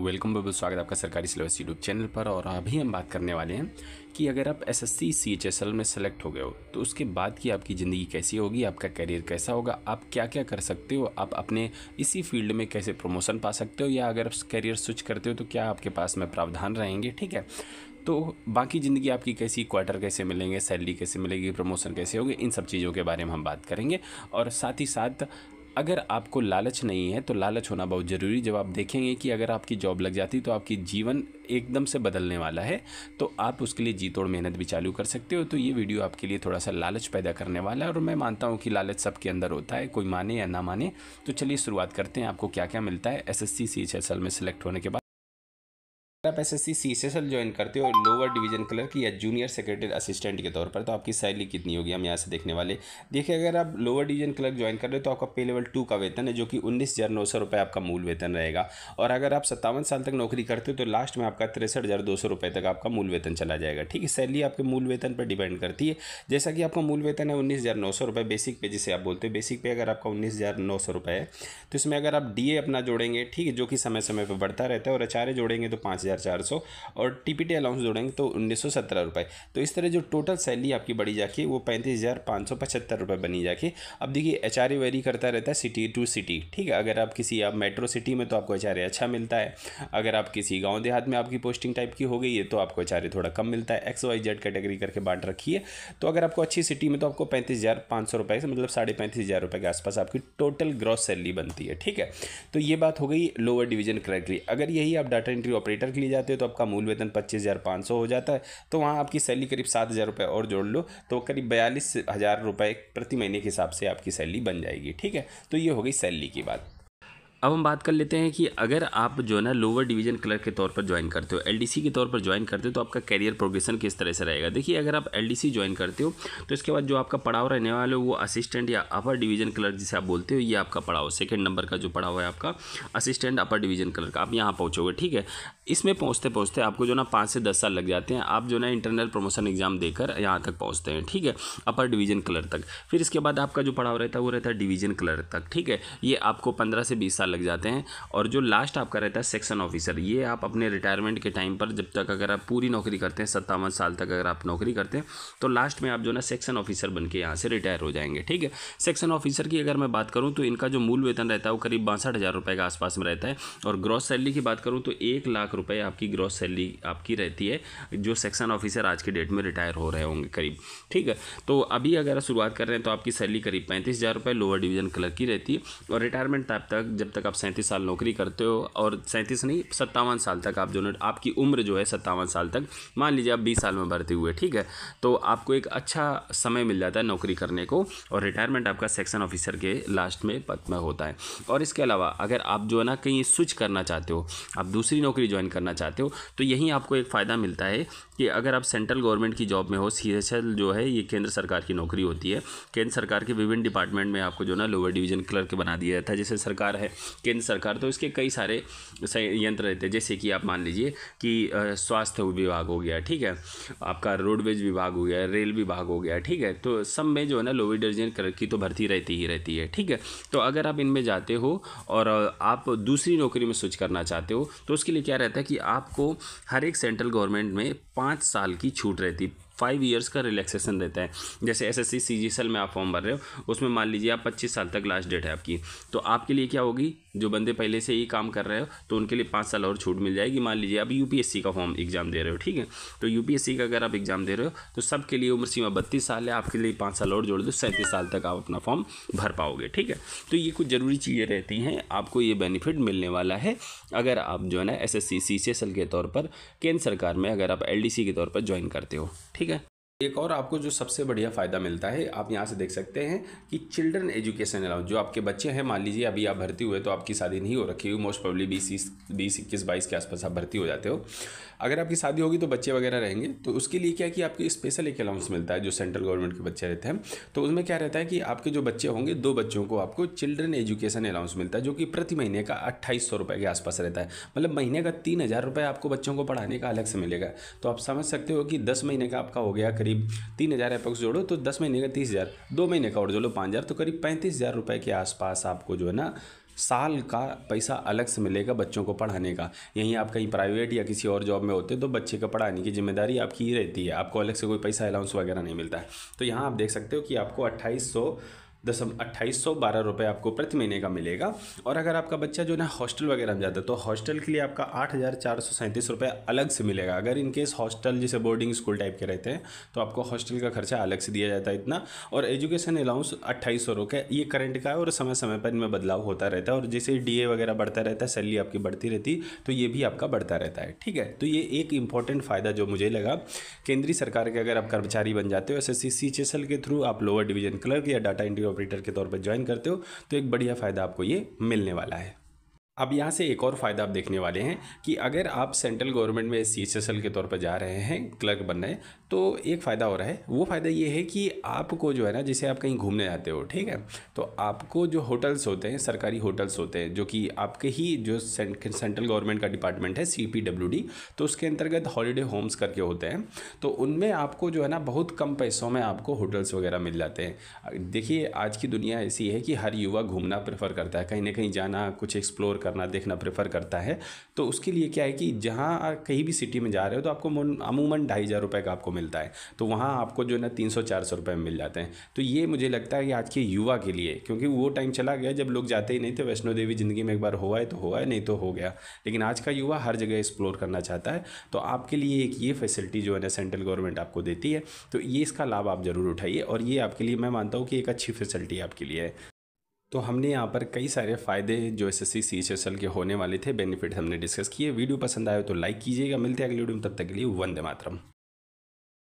welcome बहुत स्वागत आपका सरकारी सिलेबस यूट्यूब चैनल पर और अभी हम बात करने वाले हैं कि अगर आप एस एस सी एच में सेलेक्ट हो गए हो तो उसके बाद की आपकी ज़िंदगी कैसी होगी आपका करियर कैसा होगा आप क्या क्या कर सकते हो आप अपने इसी फील्ड में कैसे प्रमोशन पा सकते हो या अगर आप करियर स्विच करते हो तो क्या आपके पास में प्रावधान रहेंगे ठीक है तो बाकी ज़िंदगी आपकी कैसी क्वार्टर कैसे मिलेंगे सैलरी कैसे मिलेगी प्रमोशन कैसे होगी इन सब चीज़ों के बारे में हम बात करेंगे और साथ ही साथ अगर आपको लालच नहीं है तो लालच होना बहुत ज़रूरी जब आप देखेंगे कि अगर आपकी जॉब लग जाती तो आपकी जीवन एकदम से बदलने वाला है तो आप उसके लिए जी तोड़ मेहनत भी चालू कर सकते हो तो ये वीडियो आपके लिए थोड़ा सा लालच पैदा करने वाला है और मैं मानता हूँ कि लालच सबके अंदर होता है कोई माने या ना माने तो चलिए शुरुआत करते हैं आपको क्या क्या मिलता है एस एस में सिलेक्ट होने के बाद आप एस एस सी ज्वाइन करते हो लोअर डिवीजन क्लर्क या जूनियर सेक्रेटरी असिस्टेंट के तौर पर तो आपकी सैलरी कितनी होगी हम यहाँ से देखने वाले देखिए अगर आप लोअर डिवीजन क्लर्क ज्वाइन कर रहे हो तो आपका पे लेवल टू का वेतन है जो कि उन्नीस हज़ार नौ सौ रुपये आपका मूल वेतन रहेगा और अगर आप सत्तावन साल तक नौकरी करते हो तो लास्ट में आपका तिरसठ हज़ार दो सौ रुपये तक आपका मूल वेतन चला जाएगा ठीक है सैलरी आपके मूल वेतन पर डिपेंड करती है जैसा कि आपका मूल वेतन है उन्नीस हज़ार नौ सौ रुपये बेसिक पे जिसे आप बोलते हो बेसिक पे अगर आपका उन्नीस हज़ार नौ सौ रुपये है तो इसमें अगर आप डी ए अपना जोड़ेंगे ठीक है जो कि समय समय पर बढ़ता रहता है और अचारे जोड़ेंगे तो पाँच हज़ार चार सौ और टी पी टी अलाउंस जोड़ेंगे तो उन्नीस सौ सत्रह रुपये तो इस तरह जो टोटल सैलरी आपकी बढ़ी जाके वो पैंतीस हज़ार पाँच सौ पचहत्तर रुपये बनी जाके अब देखिए एच आर वेरी करता रहता है सिटी टू सिटी ठीक है अगर आप किसी आप मेट्रो सिटी में तो आपको एच अच्छा मिलता है अगर आप किसी गाँव देहात में आपकी पोस्टिंग टाइप की हो गई है तो आपको एच थोड़ा कम मिलता है एक्स वाई जेड कैटेगरी करके बांट रखी है तो अगर आपको अच्छी सिटी में तो आपको पैंतीस हज़ार पाँच सौ रुपये से मतलब साढ़े पैंतीस हज़ार रुपये के आसपास आपकी टोटल ग्रॉस सैलरी बनती है ठीक है तो ये बात हो गई लोअर डिवीजन कैटेगरी अगर यही आप डाटा एंट्री ऑपरेटर लिए जाते हो तो आपका मूल वेतन पच्चीस हज़ार पाँच सौ हो जाता है तो वहाँ आपकी सैलरी करीब सात हज़ार रुपये और जोड़ लो तो करीब बयालीस हज़ार रुपये प्रति महीने के हिसाब से आपकी सैलरी बन जाएगी ठीक है तो ये हो गई सैलरी की बात अब हम बात कर लेते हैं कि अगर आप जो है ना लोअर डिवीजन क्लर्क के तौर पर ज्वाइन करते हो एलडीसी के तौर पर ज्वाइन करते हो तो आपका करियर प्रोग्रेशन किस तरह से रहेगा देखिए अगर आप एलडीसी ज्वाइन करते हो तो इसके बाद जो आपका पड़ाव रहने वाला है वो असिस्टेंट या अपर डिवीजन क्लर्क जिसे आप बोलते हो ये आपका पड़ाव सेकेंड नंबर का जो पड़ाव है आपका असिस्टेंट अपर डिवीजन क्लर्क आप यहाँ पहुँचोगे ठीक है इसमें पहुँचते पहुँचते आपको जो ना पाँच से दस साल लग जाते हैं आप जो ना इंटरनल प्रमोशन एग्जाम देकर यहाँ तक पहुँचते हैं ठीक है अपर डिवीजन क्लर्क तक फिर इसके बाद आपका जो पड़ाव रहता है वो रहता है डिवीजन क्लर्क तक ठीक है ये आपको पंद्रह से बीस साल लग जाते हैं और जो लास्ट आपका रहता है सेक्शन ऑफिसर ये आप अपने रिटायरमेंट के टाइम पर जब तक अगर आप पूरी नौकरी करते हैं सत्तावन साल तक अगर आप नौकरी करते हैं तो लास्ट में आप जो ना सेक्शन ऑफिसर बन के यहाँ से रिटायर हो जाएंगे ठीक है सेक्शन ऑफिसर की अगर मैं बात करूँ तो इनका जो मूल वेतन रहता है वो करीब बासठ हज़ार के आसपास में रहता है और ग्रॉस सैलरी की बात करूँ तो एक लाख रुपये आपकी ग्रॉस सैलरी आपकी रहती है जो सेक्शन ऑफिसर आज के डेट में रिटायर हो रहे होंगे करीब ठीक है तो अभी अगर शुरुआत कर रहे हैं तो आपकी सैलरी करीब पैंतीस हज़ार रुपये लोअर डिवीजन क्लर्क की रहती है और रिटायरमेंट तब तक जब तक तक आप सैंतीस साल नौकरी करते हो और सैंतीस नहीं सत्तावन साल तक आप जो ना आपकी उम्र जो है सत्तावन साल तक मान लीजिए आप बीस साल में भर्ती हुए ठीक है तो आपको एक अच्छा समय मिल जाता है नौकरी करने को और रिटायरमेंट आपका सेक्शन ऑफिसर के लास्ट में पद में होता है और इसके अलावा अगर आप जो है ना कहीं स्विच करना चाहते हो आप दूसरी नौकरी ज्वाइन करना चाहते हो तो यहीं आपको एक फ़ायदा मिलता है कि अगर आप सेंट्रल गवर्नमेंट की जॉब में हो सी जो है ये केंद्र सरकार की नौकरी होती है केंद्र सरकार के विभिन्न डिपार्टमेंट में आपको जो ना लोअर डिवीजन क्लर्क बना दिया जाता है जैसे सरकार है केंद्र सरकार तो इसके कई सारे यंत्र रहते हैं जैसे कि आप मान लीजिए कि स्वास्थ्य विभाग हो गया ठीक है आपका रोडवेज विभाग हो गया रेल विभाग हो गया ठीक है तो सब में जो है ना लोवी डिवीजन की तो भर्ती रहती ही रहती है ठीक है तो अगर आप इनमें जाते हो और आप दूसरी नौकरी में स्विच करना चाहते हो तो उसके लिए क्या रहता है कि आपको हर एक सेंट्रल गवर्नमेंट में पाँच साल की छूट रहती फाइव ईयर्स का रिलैक्सेशन देता है जैसे S S C C G L में आप फॉर्म भर रहे हो उसमें मान लीजिए आप पच्चीस साल तक लास्ट डेट है आपकी तो आपके लिए क्या होगी जो बंदे पहले से ही काम कर रहे हो तो उनके लिए पाँच साल और छूट मिल जाएगी मान लीजिए अब यूपीएससी का फॉर्म एग्ज़ाम दे रहे हो ठीक है तो यूपीएससी का अगर आप एग्ज़ाम दे रहे हो तो सबके लिए उम्र सीमा बत्तीस साल है आपके लिए पाँच साल और जोड़ दो सैंतीस साल तक आप अपना फॉर्म भर पाओगे ठीक है तो ये कुछ ज़रूरी चीज़ें रहती हैं आपको ये बेनिफिट मिलने वाला है अगर आप जो है ना एस एस के तौर पर केंद्र सरकार में अगर आप एल के तौर पर ज्वाइन करते हो ठीक है एक और आपको जो सबसे बढ़िया फ़ायदा मिलता है आप यहाँ से देख सकते हैं कि चिल्ड्रन एजुकेशन अलाउंस जो आपके बच्चे हैं मान लीजिए अभी आप भर्ती हुए तो आपकी शादी नहीं हो रखी हुई मोस्ट प्रॉब्ली बीस बीस इक्कीस बाईस के आसपास आप भर्ती हो जाते हो अगर आपकी शादी होगी तो बच्चे वगैरह रहेंगे तो उसके लिए क्या कि आपको स्पेशल एक अलाउंस मिलता है जो सेंट्रल गवर्नमेंट के बच्चे रहते हैं तो उसमें क्या रहता है कि आपके जो बच्चे होंगे दो बच्चों को आपको चिल्ड्रन एजुकेशन अलाउंस मिलता है जो कि प्रति महीने का अट्ठाईस सौ के आसपास रहता है मतलब महीने का तीन हज़ार रुपये आपको बच्चों को पढ़ाने का अलग से मिलेगा तो आप समझ सकते हो कि दस महीने का आपका हो गया करीब करीब तीन हज़ार एपक्स जोड़ो तो दस महीने का तीस हज़ार दो महीने का और जोड़ो पाँच हज़ार तो करीब पैंतीस हज़ार रुपये के आसपास आपको जो है ना साल का पैसा अलग से मिलेगा बच्चों को पढ़ाने का यहीं आप कहीं प्राइवेट या किसी और जॉब में होते तो बच्चे का पढ़ाने की जिम्मेदारी आपकी ही रहती है आपको अलग से कोई पैसा अलाउंस वगैरह नहीं मिलता है तो यहाँ आप देख सकते हो कि आपको अट्ठाईस दसम अट्ठाईस सौ बारह रुपये आपको प्रति महीने का मिलेगा और अगर आपका बच्चा जो ना हॉस्टल वगैरह में जाता है तो हॉस्टल के लिए आपका आठ हज़ार चार सौ सैंतीस रुपये अलग से मिलेगा अगर इनकेस हॉस्टल जैसे बोर्डिंग स्कूल टाइप के रहते हैं तो आपको हॉस्टल का खर्चा अलग से दिया जाता है इतना और एजुकेशन अलाउंस अट्ठाईस सौ रुपये ये करंट का है और समय समय पर इनमें बदलाव होता रहता है और जैसे डी ए वगैरह बढ़ता रहता है सैलरी आपकी बढ़ती रहती तो ये भी आपका बढ़ता रहता है ठीक है तो ये एक इंपॉर्टेंट फ़ायदा जो मुझे लगा केंद्रीय सरकार के अगर आप कर्मचारी बन जाते हो एस एस सी सी के थ्रू आप लोअर डिवीजन क्लर्क या डाटा इंटीरियर ऑपरेटर के तौर पर ज्वाइन करते हो तो एक बढ़िया फ़ायदा आपको ये मिलने वाला है अब यहाँ से एक और फ़ायदा आप देखने वाले हैं कि अगर आप सेंट्रल गवर्नमेंट में सी एस एस एल के तौर पर जा रहे हैं क्लर्क बन रहे हैं तो एक फ़ायदा हो रहा है वो फ़ायदा ये है कि आपको जो है ना जैसे आप कहीं घूमने जाते हो ठीक है तो आपको जो होटल्स होते हैं सरकारी होटल्स होते हैं जो कि आपके ही जो सेंट्रल गवर्नमेंट का डिपार्टमेंट है सी पी डब्ल्यू डी तो उसके अंतर्गत हॉलीडे होम्स करके होते हैं तो उनमें आपको जो है ना बहुत कम पैसों में आपको होटल्स वगैरह मिल जाते हैं देखिए आज की दुनिया ऐसी है कि हर युवा घूमना प्रेफर करता है कहीं ना कहीं जाना कुछ एक्सप्लोर करना देखना प्रेफर करता है तो उसके लिए क्या है कि जहाँ कहीं भी सिटी में जा रहे हो तो आपको अमूमन ढाई हज़ार रुपये का आपको मिलता है तो वहाँ आपको जो है ना तीन सौ चार सौ रुपये में मिल जाते हैं तो ये मुझे लगता है कि आज के युवा के लिए क्योंकि वो टाइम चला गया जब लोग जाते ही नहीं थे वैष्णो देवी ज़िंदगी में एक बार हुआ है तो हुआ है नहीं तो हो गया लेकिन आज का युवा हर जगह एक्सप्लोर करना चाहता है तो आपके लिए एक ये फैसिलिटी जो है ना सेंट्रल गवर्नमेंट आपको देती है तो ये इसका लाभ आप ज़रूर उठाइए और ये आपके लिए मैं मानता हूँ कि एक अच्छी फैसिलिटी आपके लिए है तो हमने यहाँ पर कई सारे फ़ायदे जो S S C C S L के होने वाले थे बेनिफिट हमने डिस्कस किए वीडियो पसंद आए तो लाइक कीजिएगा मिलते हैं अगले वीडियो में तब तक के लिए वंदे मातरम